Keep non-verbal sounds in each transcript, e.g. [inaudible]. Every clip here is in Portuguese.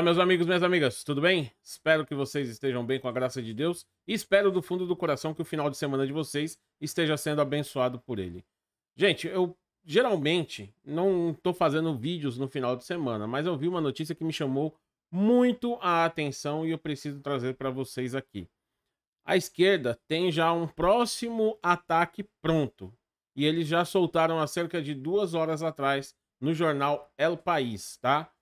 Olá, meus amigos, minhas amigas, tudo bem? Espero que vocês estejam bem com a graça de Deus e espero do fundo do coração que o final de semana de vocês esteja sendo abençoado por ele. Gente, eu geralmente não estou fazendo vídeos no final de semana, mas eu vi uma notícia que me chamou muito a atenção e eu preciso trazer para vocês aqui. A esquerda tem já um próximo ataque pronto e eles já soltaram há cerca de duas horas atrás no jornal El País, tá?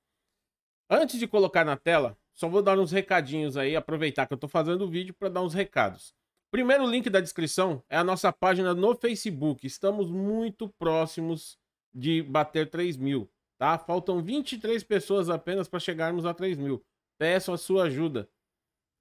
Antes de colocar na tela, só vou dar uns recadinhos aí, aproveitar que eu estou fazendo o vídeo para dar uns recados. Primeiro link da descrição é a nossa página no Facebook. Estamos muito próximos de bater 3 mil, tá? Faltam 23 pessoas apenas para chegarmos a 3 mil. Peço a sua ajuda.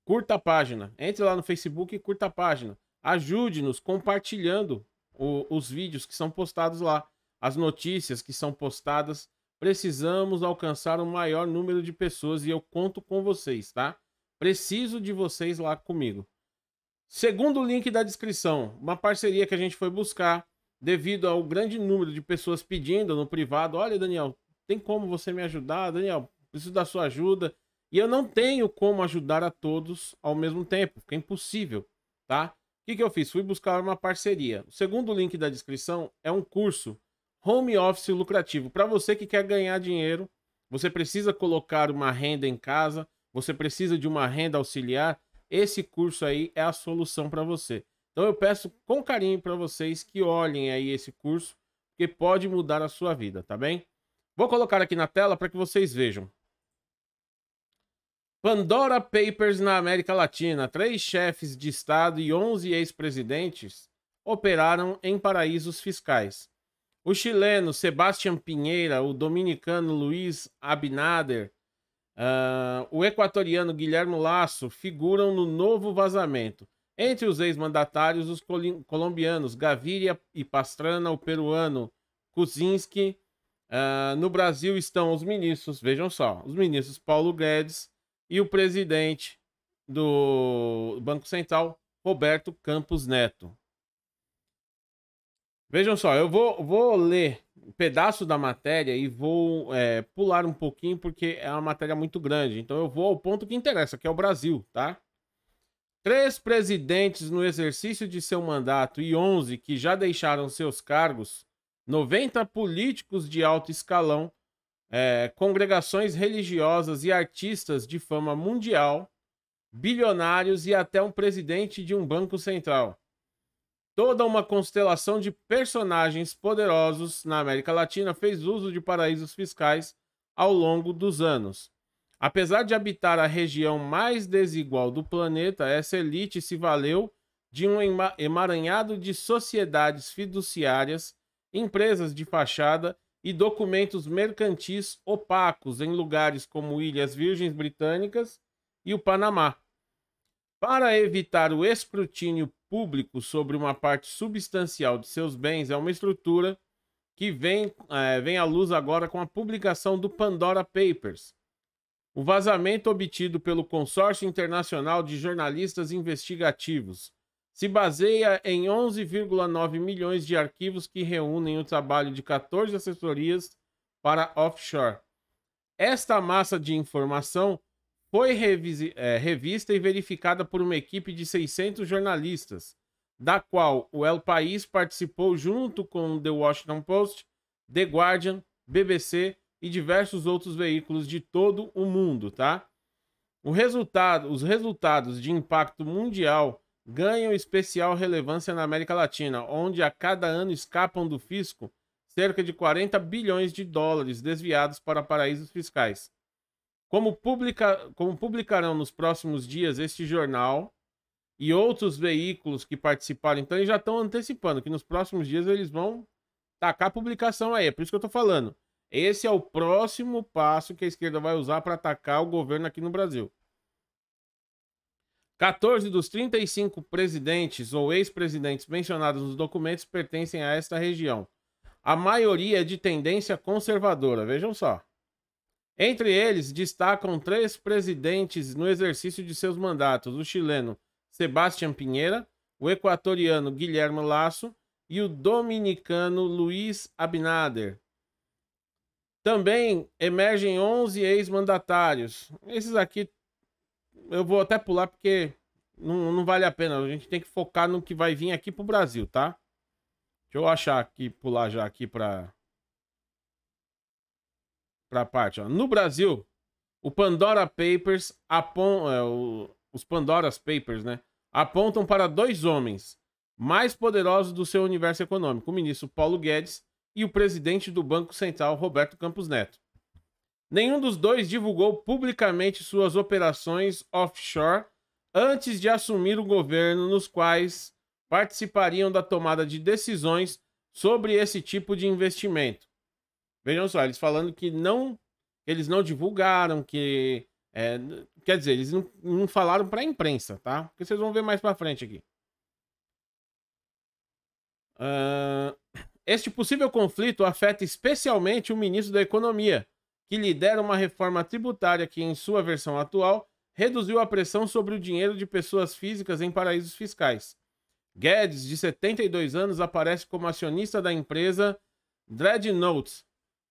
Curta a página. Entre lá no Facebook e curta a página. Ajude-nos compartilhando o, os vídeos que são postados lá. As notícias que são postadas Precisamos alcançar o um maior número de pessoas e eu conto com vocês, tá? Preciso de vocês lá comigo. Segundo link da descrição, uma parceria que a gente foi buscar devido ao grande número de pessoas pedindo no privado: olha, Daniel, tem como você me ajudar? Daniel, preciso da sua ajuda. E eu não tenho como ajudar a todos ao mesmo tempo, fica é impossível, tá? O que, que eu fiz? Fui buscar uma parceria. O segundo link da descrição é um curso Home office lucrativo. Para você que quer ganhar dinheiro, você precisa colocar uma renda em casa, você precisa de uma renda auxiliar. Esse curso aí é a solução para você. Então eu peço com carinho para vocês que olhem aí esse curso, porque pode mudar a sua vida, tá bem? Vou colocar aqui na tela para que vocês vejam. Pandora Papers na América Latina. Três chefes de Estado e 11 ex-presidentes operaram em paraísos fiscais. O chileno Sebastião Pinheira, o dominicano Luiz Abinader, uh, o equatoriano Guilherme Lasso figuram no novo vazamento. Entre os ex-mandatários, os colombianos Gaviria e Pastrana, o peruano Kuczynski. Uh, no Brasil estão os ministros, vejam só, os ministros Paulo Guedes e o presidente do Banco Central, Roberto Campos Neto. Vejam só, eu vou, vou ler um pedaço da matéria e vou é, pular um pouquinho porque é uma matéria muito grande. Então eu vou ao ponto que interessa, que é o Brasil, tá? Três presidentes no exercício de seu mandato e 11 que já deixaram seus cargos, 90 políticos de alto escalão, é, congregações religiosas e artistas de fama mundial, bilionários e até um presidente de um banco central Toda uma constelação de personagens poderosos na América Latina fez uso de paraísos fiscais ao longo dos anos. Apesar de habitar a região mais desigual do planeta, essa elite se valeu de um emaranhado de sociedades fiduciárias, empresas de fachada e documentos mercantis opacos em lugares como Ilhas Virgens Britânicas e o Panamá. Para evitar o escrutínio público sobre uma parte substancial de seus bens é uma estrutura que vem, é, vem à luz agora com a publicação do Pandora Papers. O vazamento obtido pelo Consórcio Internacional de Jornalistas Investigativos se baseia em 11,9 milhões de arquivos que reúnem o trabalho de 14 assessorias para offshore. Esta massa de informação foi revi é, revista e verificada por uma equipe de 600 jornalistas, da qual o El País participou junto com The Washington Post, The Guardian, BBC e diversos outros veículos de todo o mundo, tá? O resultado, os resultados de impacto mundial ganham especial relevância na América Latina, onde a cada ano escapam do fisco cerca de 40 bilhões de dólares desviados para paraísos fiscais. Como, publica, como publicarão nos próximos dias este jornal e outros veículos que participaram, então eles já estão antecipando que nos próximos dias eles vão tacar a publicação aí. É por isso que eu estou falando. Esse é o próximo passo que a esquerda vai usar para atacar o governo aqui no Brasil. 14 dos 35 presidentes ou ex-presidentes mencionados nos documentos pertencem a esta região. A maioria é de tendência conservadora, vejam só. Entre eles, destacam três presidentes no exercício de seus mandatos: o chileno Sebastián Pinheira, o equatoriano Guilherme Lasso e o dominicano Luiz Abinader. Também emergem 11 ex-mandatários. Esses aqui eu vou até pular porque não, não vale a pena. A gente tem que focar no que vai vir aqui para o Brasil, tá? Deixa eu achar aqui, pular já aqui para para a parte. Ó. No Brasil, o Pandora Papers apon... É, o... os Pandora's Papers, né? Apontam para dois homens mais poderosos do seu universo econômico: o ministro Paulo Guedes e o presidente do Banco Central, Roberto Campos Neto. Nenhum dos dois divulgou publicamente suas operações offshore antes de assumir o governo, nos quais participariam da tomada de decisões sobre esse tipo de investimento. Vejam só, eles falando que não. Eles não divulgaram, que. É, quer dizer, eles não, não falaram pra imprensa, tá? Porque vocês vão ver mais pra frente aqui. Uh, este possível conflito afeta especialmente o ministro da Economia, que lidera uma reforma tributária que, em sua versão atual, reduziu a pressão sobre o dinheiro de pessoas físicas em paraísos fiscais. Guedes, de 72 anos, aparece como acionista da empresa Dreadnoughts,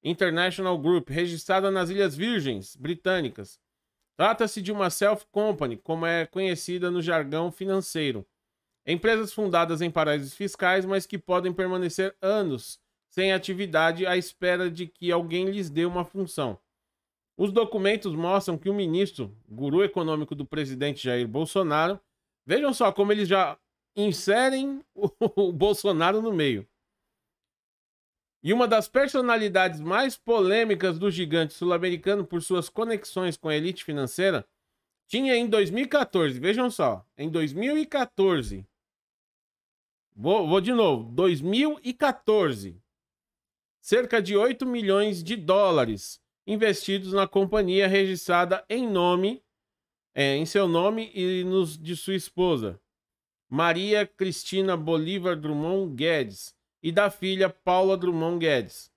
International Group, registrada nas Ilhas Virgens Britânicas. Trata-se de uma self-company, como é conhecida no jargão financeiro. Empresas fundadas em paraísos fiscais, mas que podem permanecer anos sem atividade à espera de que alguém lhes dê uma função. Os documentos mostram que o ministro, guru econômico do presidente Jair Bolsonaro, vejam só como eles já inserem o, [laughs] o Bolsonaro no meio. E uma das personalidades mais polêmicas do gigante sul-americano por suas conexões com a elite financeira, tinha em 2014, vejam só, em 2014. Vou, vou de novo, 2014. Cerca de 8 milhões de dólares investidos na companhia registrada em nome, é, em seu nome e nos de sua esposa, Maria Cristina Bolívar Drummond Guedes, e da filha Paula Drummond Guedes.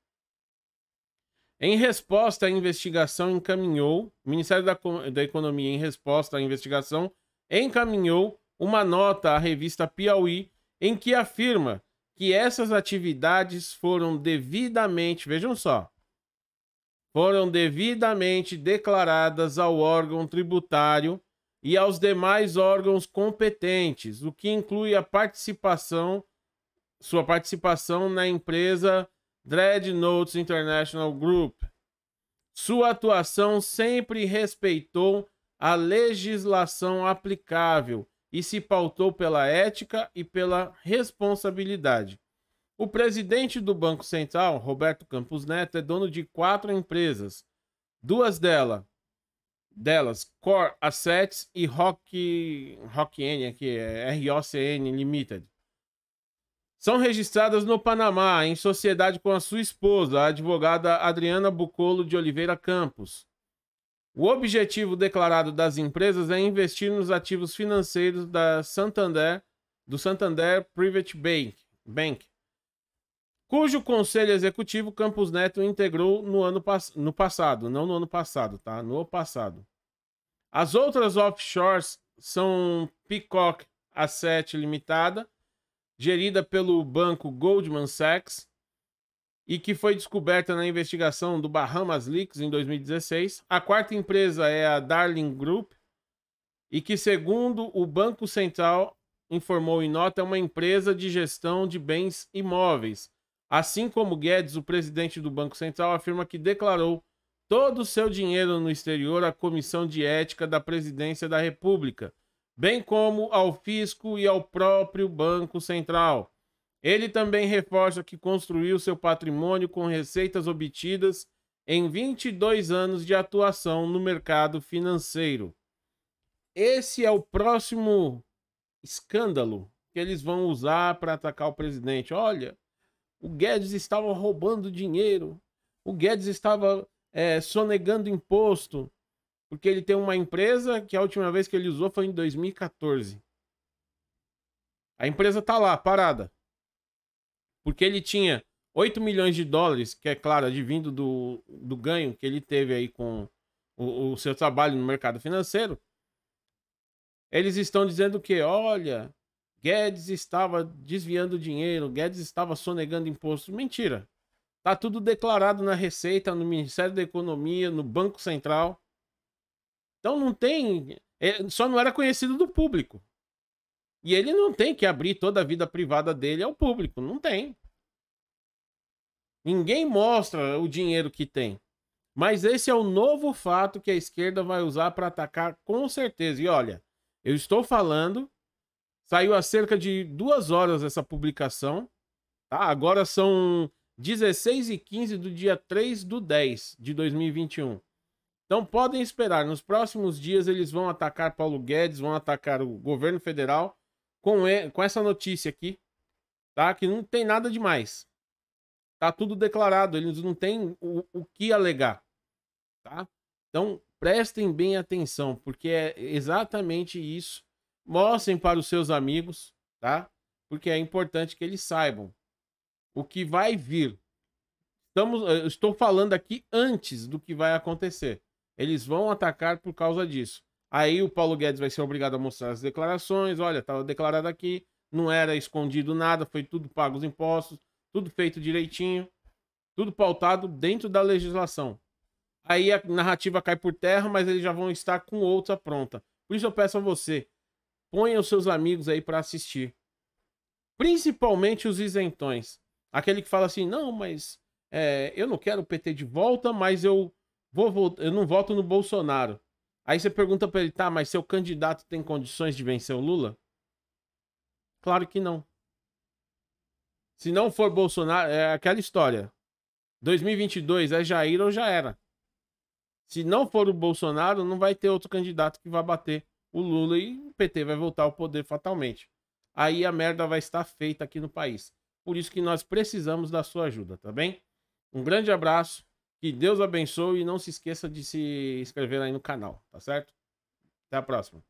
Em resposta à investigação, encaminhou o Ministério da, da Economia, em resposta à investigação, encaminhou uma nota à revista Piauí em que afirma que essas atividades foram devidamente, vejam só, foram devidamente declaradas ao órgão tributário e aos demais órgãos competentes, o que inclui a participação sua participação na empresa Dreadnoughts International Group. Sua atuação sempre respeitou a legislação aplicável e se pautou pela ética e pela responsabilidade. O presidente do Banco Central, Roberto Campos Neto, é dono de quatro empresas. Duas delas, delas Core Assets e Rock, Rock N, aqui é ROCN Limited são registradas no Panamá, em sociedade com a sua esposa, a advogada Adriana Bucolo de Oliveira Campos. O objetivo declarado das empresas é investir nos ativos financeiros da Santander, do Santander Private Bank, Bank cujo conselho executivo Campos Neto integrou no ano no passado, não no ano passado, tá? No passado. As outras offshores são Peacock Asset Limitada, gerida pelo banco Goldman Sachs e que foi descoberta na investigação do Bahamas Leaks em 2016. A quarta empresa é a Darling Group e que, segundo o Banco Central informou em nota, é uma empresa de gestão de bens imóveis. Assim como Guedes, o presidente do Banco Central, afirma que declarou todo o seu dinheiro no exterior à Comissão de Ética da Presidência da República bem como ao fisco e ao próprio Banco Central. Ele também reforça que construiu seu patrimônio com receitas obtidas em 22 anos de atuação no mercado financeiro. Esse é o próximo escândalo que eles vão usar para atacar o presidente. Olha, o Guedes estava roubando dinheiro, o Guedes estava é, sonegando imposto, porque ele tem uma empresa que a última vez que ele usou foi em 2014. A empresa tá lá, parada. Porque ele tinha 8 milhões de dólares, que é claro, advindo do, do ganho que ele teve aí com o, o seu trabalho no mercado financeiro. Eles estão dizendo que, olha, Guedes estava desviando dinheiro, Guedes estava sonegando imposto. Mentira. Tá tudo declarado na Receita, no Ministério da Economia, no Banco Central. Então não tem. É, só não era conhecido do público. E ele não tem que abrir toda a vida privada dele ao público. Não tem. Ninguém mostra o dinheiro que tem. Mas esse é o novo fato que a esquerda vai usar para atacar com certeza. E olha, eu estou falando. Saiu há cerca de duas horas essa publicação. Tá? Agora são 16 e 15 do dia 3 do 10 de 2021. Então podem esperar, nos próximos dias eles vão atacar Paulo Guedes, vão atacar o governo federal com, e, com essa notícia aqui, tá? Que não tem nada demais. Tá tudo declarado, eles não têm o, o que alegar, tá? Então prestem bem atenção, porque é exatamente isso. Mostrem para os seus amigos, tá? Porque é importante que eles saibam o que vai vir. Estamos, eu estou falando aqui antes do que vai acontecer. Eles vão atacar por causa disso. Aí o Paulo Guedes vai ser obrigado a mostrar as declarações. Olha, estava declarado aqui, não era escondido nada, foi tudo pago os impostos, tudo feito direitinho, tudo pautado dentro da legislação. Aí a narrativa cai por terra, mas eles já vão estar com outra pronta. Por isso eu peço a você, ponha os seus amigos aí para assistir. Principalmente os isentões. Aquele que fala assim, não, mas é, eu não quero o PT de volta, mas eu Vou eu não voto no Bolsonaro. Aí você pergunta para ele, tá, mas seu candidato tem condições de vencer o Lula? Claro que não. Se não for Bolsonaro, é aquela história. 2022 é Jair ou já era. Se não for o Bolsonaro, não vai ter outro candidato que vá bater o Lula e o PT vai voltar ao poder fatalmente. Aí a merda vai estar feita aqui no país. Por isso que nós precisamos da sua ajuda, tá bem? Um grande abraço. Que Deus abençoe e não se esqueça de se inscrever aí no canal, tá certo? Até a próxima.